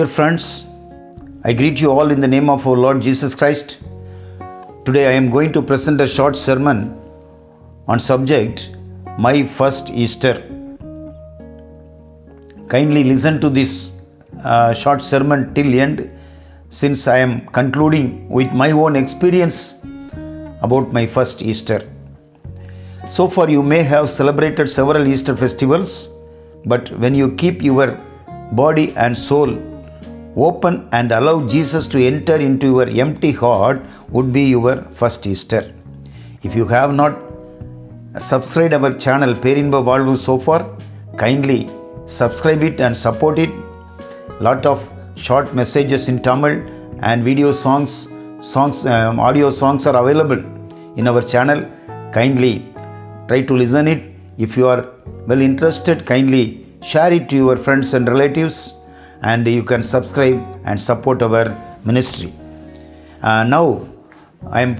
Dear friends, I greet you all in the name of our Lord Jesus Christ. Today I am going to present a short sermon on subject My First Easter. Kindly listen to this uh, short sermon till end since I am concluding with my own experience about my first Easter. So far you may have celebrated several Easter festivals but when you keep your body and soul open and allow Jesus to enter into your empty heart would be your first Easter. If you have not subscribed our channel Perinba Valvu so far, kindly subscribe it and support it. Lot of short messages in Tamil and video songs, songs, um, audio songs are available in our channel. Kindly try to listen it. If you are well interested, kindly share it to your friends and relatives and you can subscribe and support our ministry. Uh, now, I am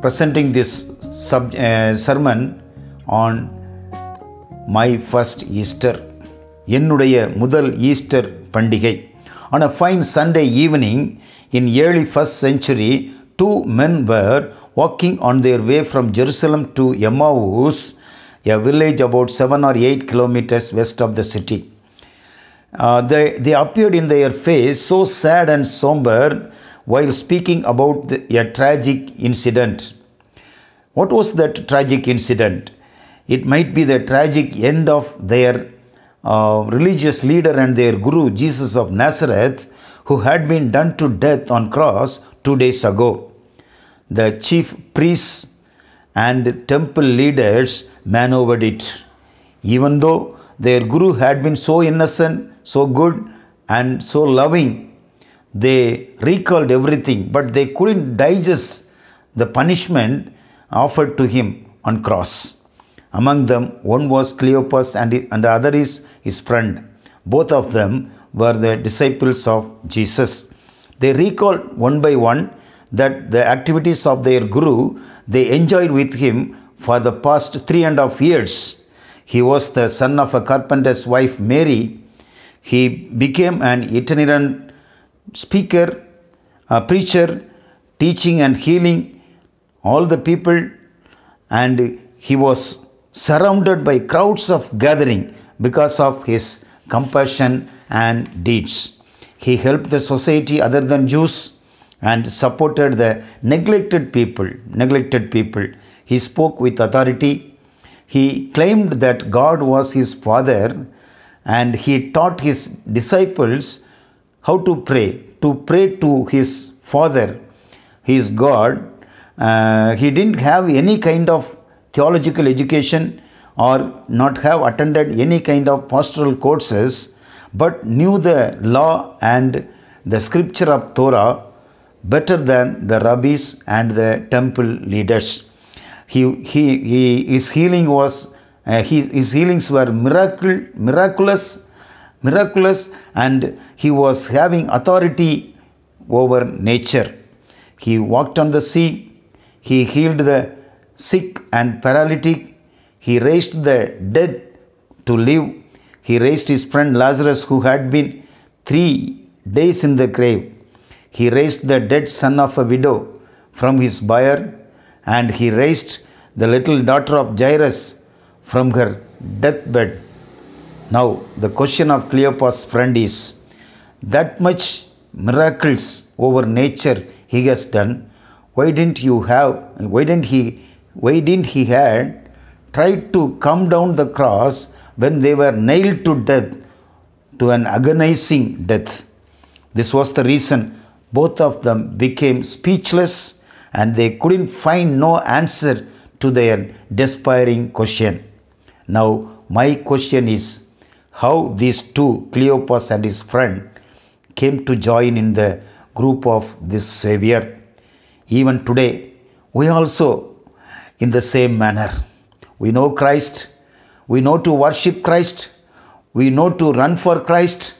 presenting this uh, sermon on my first Easter. என்னுடைய முதல் Easter பண்டிகை On a fine Sunday evening in early 1st century, two men were walking on their way from Jerusalem to Emmaus, a village about 7 or 8 kilometers west of the city. Uh, they, they appeared in their face so sad and somber while speaking about the, a tragic incident. What was that tragic incident? It might be the tragic end of their uh, religious leader and their guru, Jesus of Nazareth, who had been done to death on cross two days ago. The chief priests and temple leaders maneuvered it. Even though their guru had been so innocent, so good and so loving. They recalled everything but they couldn't digest the punishment offered to him on cross. Among them, one was Cleopas and, the other is his friend. Both of them were the disciples of Jesus. They recalled one by one that the activities of their guru they enjoyed with him for the past three and a half years. He was the son of a carpenter's wife Mary. He became an itinerant speaker, a preacher, teaching and healing all the people and he was surrounded by crowds of gathering because of his compassion and deeds. He helped the society other than Jews and supported the neglected people, neglected people. He spoke with authority he claimed that God was his father and he taught his disciples how to pray, to pray to his father, his God. Uh, he didn't have any kind of theological education or not have attended any kind of pastoral courses, but knew the law and the scripture of Torah better than the rabbis and the temple leaders. He, he, he, his healing was, uh, his healings were miracle, miraculous, miraculous and he was having authority over nature. He walked on the sea, he healed the sick and paralytic, he raised the dead to live, he raised his friend Lazarus who had been three days in the grave. He raised the dead son of a widow from his byre and he raised the little daughter of Jairus from her deathbed. Now, the question of Cleopas' friend is that much miracles over nature he has done. Why didn't you have, why didn't he, why didn't he had tried to come down the cross when they were nailed to death, to an agonizing death? This was the reason both of them became speechless and they couldn't find no answer to their despairing question. Now, my question is how these two, Cleopas and his friend, came to join in the group of this Savior. Even today, we also in the same manner. We know Christ, we know to worship Christ, we know to run for Christ,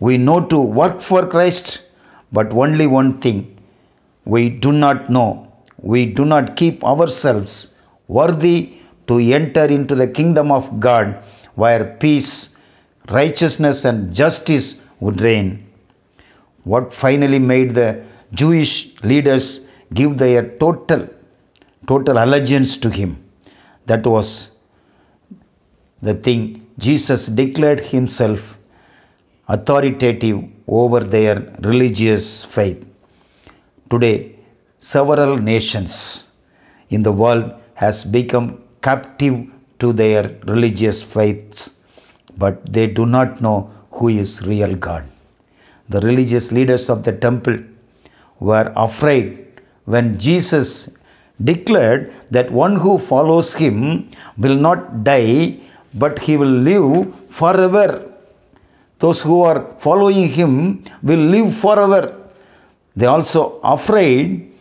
we know to work for Christ, but only one thing we do not know, we do not keep ourselves worthy to enter into the kingdom of God where peace, righteousness, and justice would reign. What finally made the Jewish leaders give their total, total allegiance to him. That was the thing. Jesus declared himself authoritative over their religious faith. Today, several nations in the world has become captive to their religious faiths, but they do not know who is real God. The religious leaders of the temple were afraid when Jesus declared that one who follows him will not die, but he will live forever. Those who are following him will live forever. They also afraid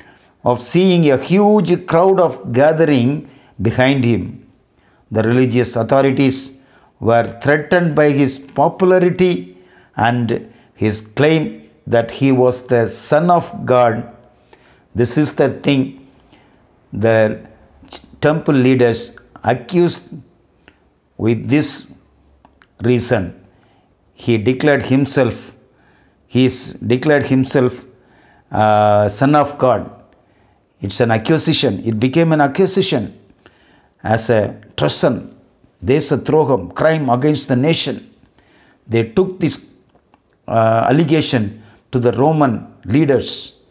of seeing a huge crowd of gathering behind him. The religious authorities were threatened by his popularity and his claim that he was the Son of God. This is the thing the temple leaders accused with this reason. He declared himself, he declared himself uh, Son of God. It's an accusation. It became an accusation as a treason, desatroham, crime against the nation. They took this uh, allegation to the Roman leaders.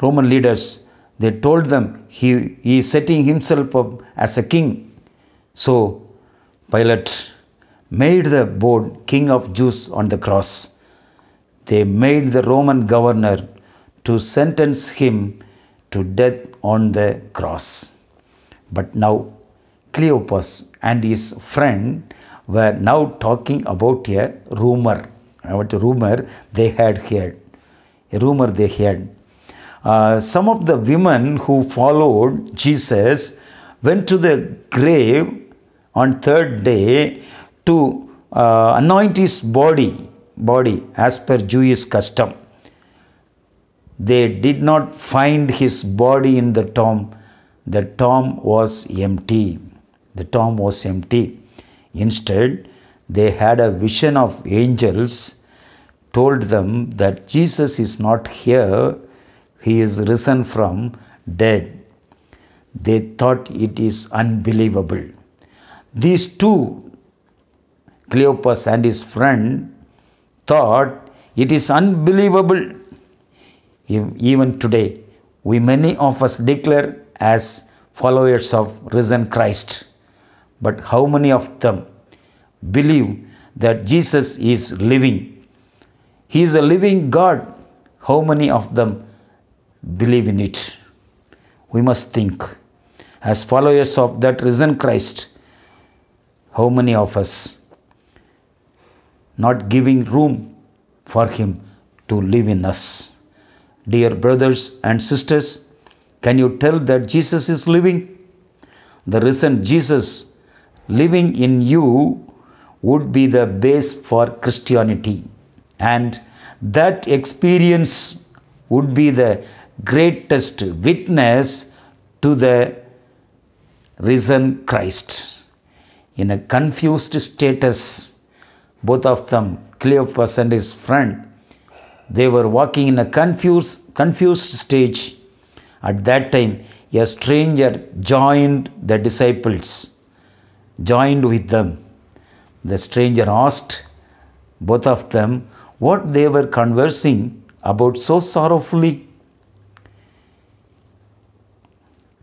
Roman leaders, they told them he, he is setting himself up as a king. So Pilate made the board king of Jews on the cross. They made the Roman governor to sentence him to death on the cross. But now Cleopas and his friend were now talking about a rumor, about a rumor they had heard, a rumor they heard. Uh, some of the women who followed Jesus went to the grave on third day to uh, anoint his body, body as per Jewish custom. They did not find his body in the tomb. The tomb was empty. The tomb was empty. Instead, they had a vision of angels told them that Jesus is not here, he is risen from dead. They thought it is unbelievable. These two, Cleopas and his friend, thought it is unbelievable even today, we many of us declare as followers of risen Christ. But how many of them believe that Jesus is living? He is a living God. How many of them believe in it? We must think. As followers of that risen Christ, how many of us not giving room for Him to live in us? Dear brothers and sisters, can you tell that Jesus is living? The risen Jesus living in you would be the base for Christianity, and that experience would be the greatest witness to the risen Christ. In a confused status, both of them, Cleopas and his friend, they were walking in a confused, confused stage. At that time, a stranger joined the disciples, joined with them. The stranger asked both of them what they were conversing about so sorrowfully.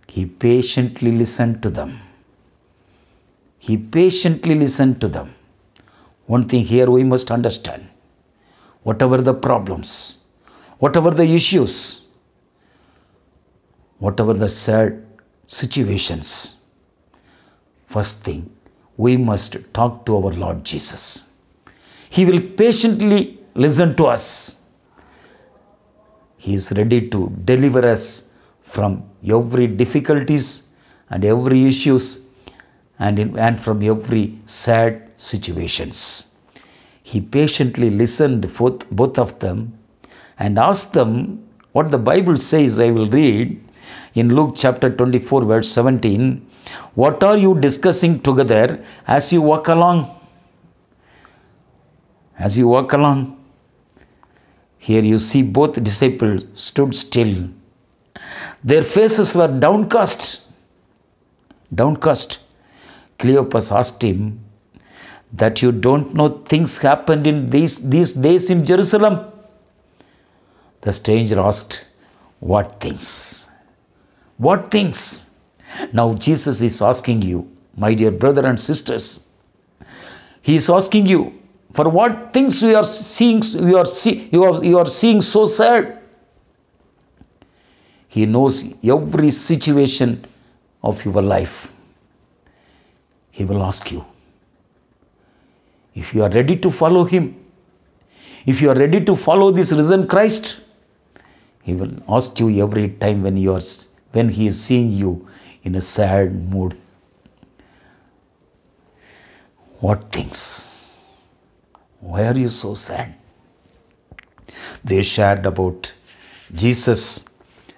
He patiently listened to them. He patiently listened to them. One thing here we must understand whatever the problems, whatever the issues, whatever the sad situations, first thing, we must talk to our Lord Jesus. He will patiently listen to us. He is ready to deliver us from every difficulties and every issues and, in, and from every sad situations. He patiently listened both, both of them and asked them what the Bible says. I will read in Luke chapter 24, verse 17. What are you discussing together as you walk along? As you walk along, here you see both disciples stood still. Their faces were downcast. Downcast. Cleopas asked him, that you don't know things happened in these, these days in Jerusalem? The stranger asked, What things? What things? Now Jesus is asking you, my dear brother and sisters, He is asking you, for what things you are seeing, you are, see, you are, you are seeing so sad? He knows every situation of your life. He will ask you, if you are ready to follow Him, if you are ready to follow this risen Christ, He will ask you every time when, you are, when He is seeing you in a sad mood. What things? Why are you so sad? They shared about Jesus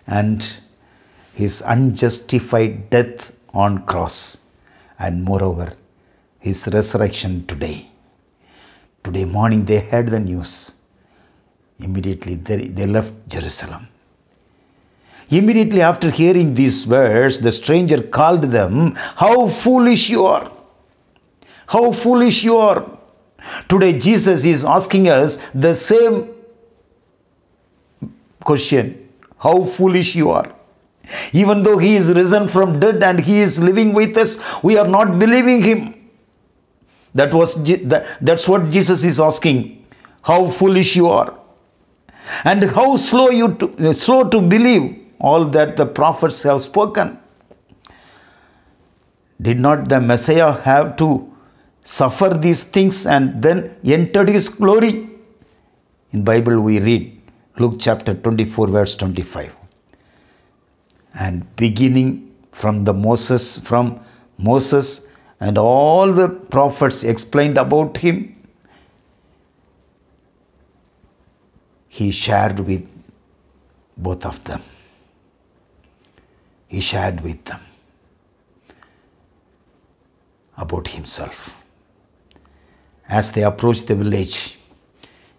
and his unjustified death on cross and moreover his resurrection today Today morning they heard the news. Immediately they, they left Jerusalem. Immediately after hearing these words, the stranger called them, How foolish you are! How foolish you are! Today Jesus is asking us the same question How foolish you are! Even though he is risen from dead and he is living with us, we are not believing him. That was that's what Jesus is asking. How foolish you are, and how slow you to, slow to believe all that the prophets have spoken. Did not the Messiah have to suffer these things and then enter his glory? In Bible we read Luke chapter 24 verse 25. And beginning from the Moses from Moses and all the prophets explained about him. He shared with both of them. He shared with them about himself. As they approached the village,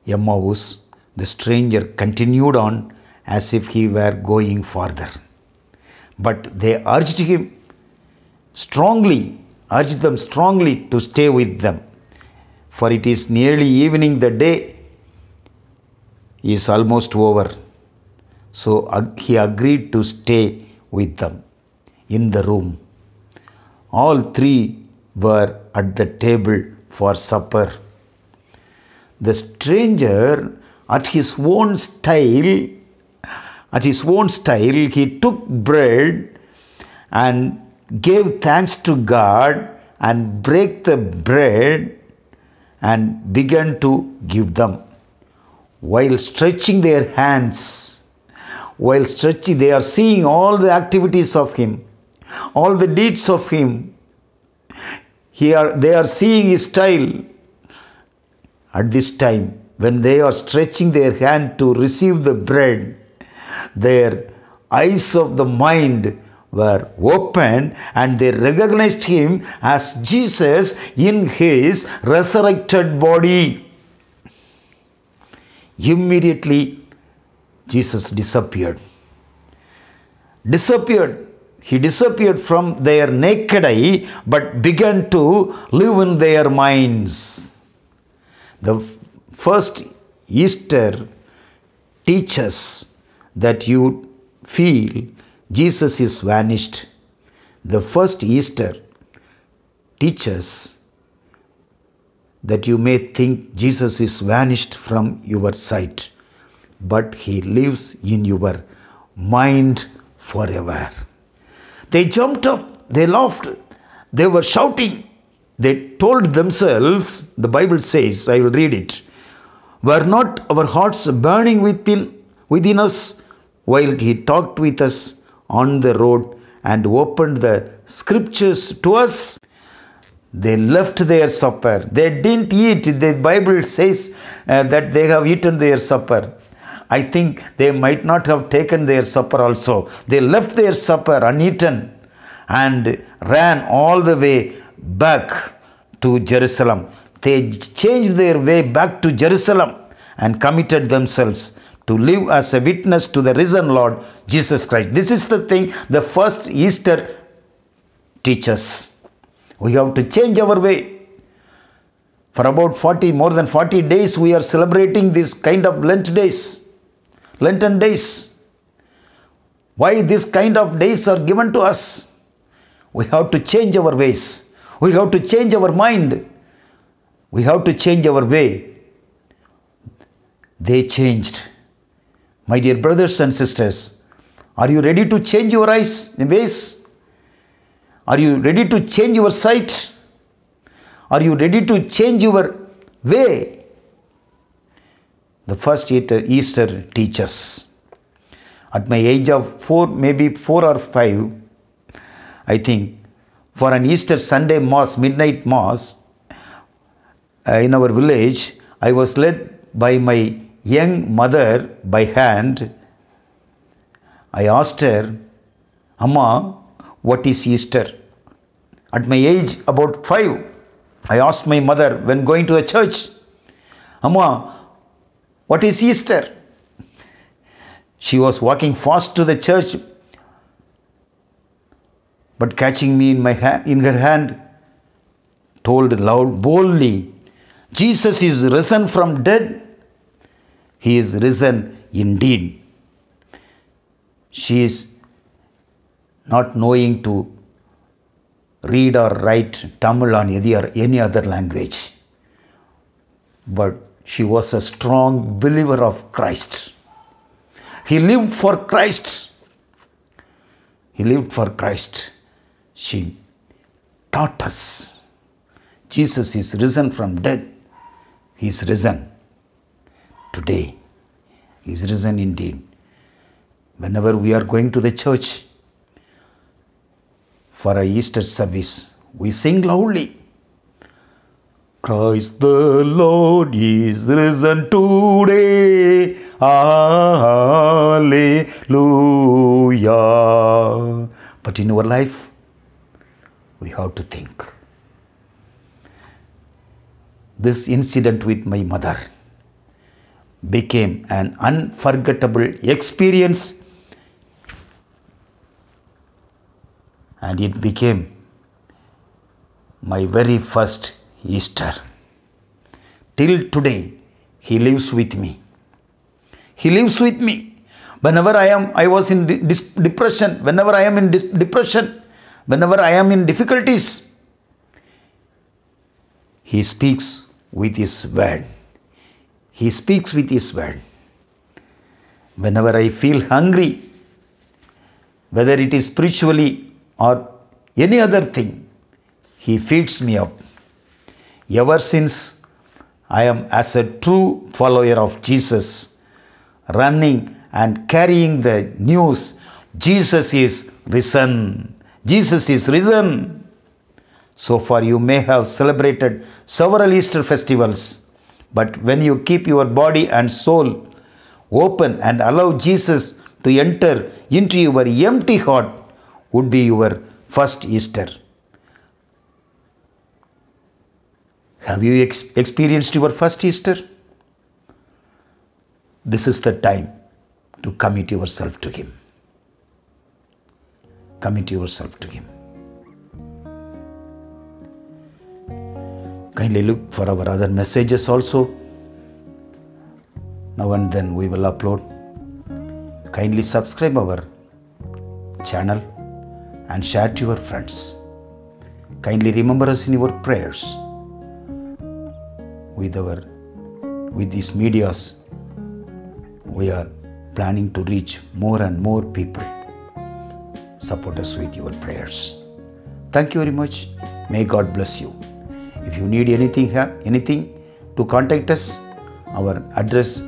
Emmaus, the stranger continued on as if he were going farther. But they urged him strongly urged them strongly to stay with them. For it is nearly evening, the day is almost over. So he agreed to stay with them in the room. All three were at the table for supper. The stranger, at his own style, at his own style, he took bread and gave thanks to God and break the bread and began to give them. While stretching their hands, while stretching, they are seeing all the activities of Him, all the deeds of Him. Here they are seeing His style. At this time, when they are stretching their hand to receive the bread, their eyes of the mind were opened and they recognized him as Jesus in his resurrected body. Immediately, Jesus disappeared. Disappeared. He disappeared from their naked eye but began to live in their minds. The first Easter teaches that you feel Jesus is vanished. The first Easter teaches that you may think Jesus is vanished from your sight, but he lives in your mind forever. They jumped up, they laughed, they were shouting, they told themselves, the Bible says, I will read it, were not our hearts burning within, within us while he talked with us on the road and opened the scriptures to us. They left their supper. They didn't eat. The Bible says uh, that they have eaten their supper. I think they might not have taken their supper also. They left their supper uneaten and ran all the way back to Jerusalem. They changed their way back to Jerusalem and committed themselves to live as a witness to the risen Lord Jesus Christ. This is the thing the first Easter teaches. We have to change our way. For about 40, more than 40 days, we are celebrating this kind of Lent days, Lenten days. Why these kind of days are given to us? We have to change our ways. We have to change our mind. We have to change our way. They changed. My dear brothers and sisters, are you ready to change your eyes and ways? Are you ready to change your sight? Are you ready to change your way? The first uh, Easter teaches. At my age of four, maybe four or five, I think, for an Easter Sunday Mass, midnight Mass, uh, in our village, I was led by my young mother by hand. I asked her, Amma, what is Easter? At my age, about five, I asked my mother when going to the church, Amma, what is Easter? She was walking fast to the church, but catching me in, my hand, in her hand, told loud, boldly, Jesus is risen from dead. He is risen indeed. She is not knowing to read or write Tamil or any other language. But she was a strong believer of Christ. He lived for Christ. He lived for Christ. She taught us. Jesus is risen from dead. He is risen today. He is risen indeed. Whenever we are going to the church for a Easter service, we sing loudly. Christ the Lord is risen today. Hallelujah. But in our life, we have to think. This incident with my mother became an unforgettable experience and it became my very first Easter. Till today, he lives with me. He lives with me. Whenever I am, I was in de depression, whenever I am in depression, whenever I am in difficulties, he speaks with his word. He speaks with His word. Whenever I feel hungry, whether it is spiritually or any other thing, He feeds me up. Ever since I am, as a true follower of Jesus, running and carrying the news Jesus is risen. Jesus is risen. So far, you may have celebrated several Easter festivals but when you keep your body and soul open and allow Jesus to enter into your empty heart would be your first Easter. Have you ex experienced your first Easter? This is the time to commit yourself to Him. Commit yourself to Him. Kindly look for our other messages also. Now and then we will upload. Kindly subscribe our channel and share to your friends. Kindly remember us in your prayers with our with these medias we are planning to reach more and more people. Support us with your prayers. Thank you very much. May God bless you. If you need anything, anything to contact us, our address,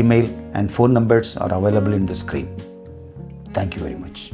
email, and phone numbers are available in the screen. Thank you very much.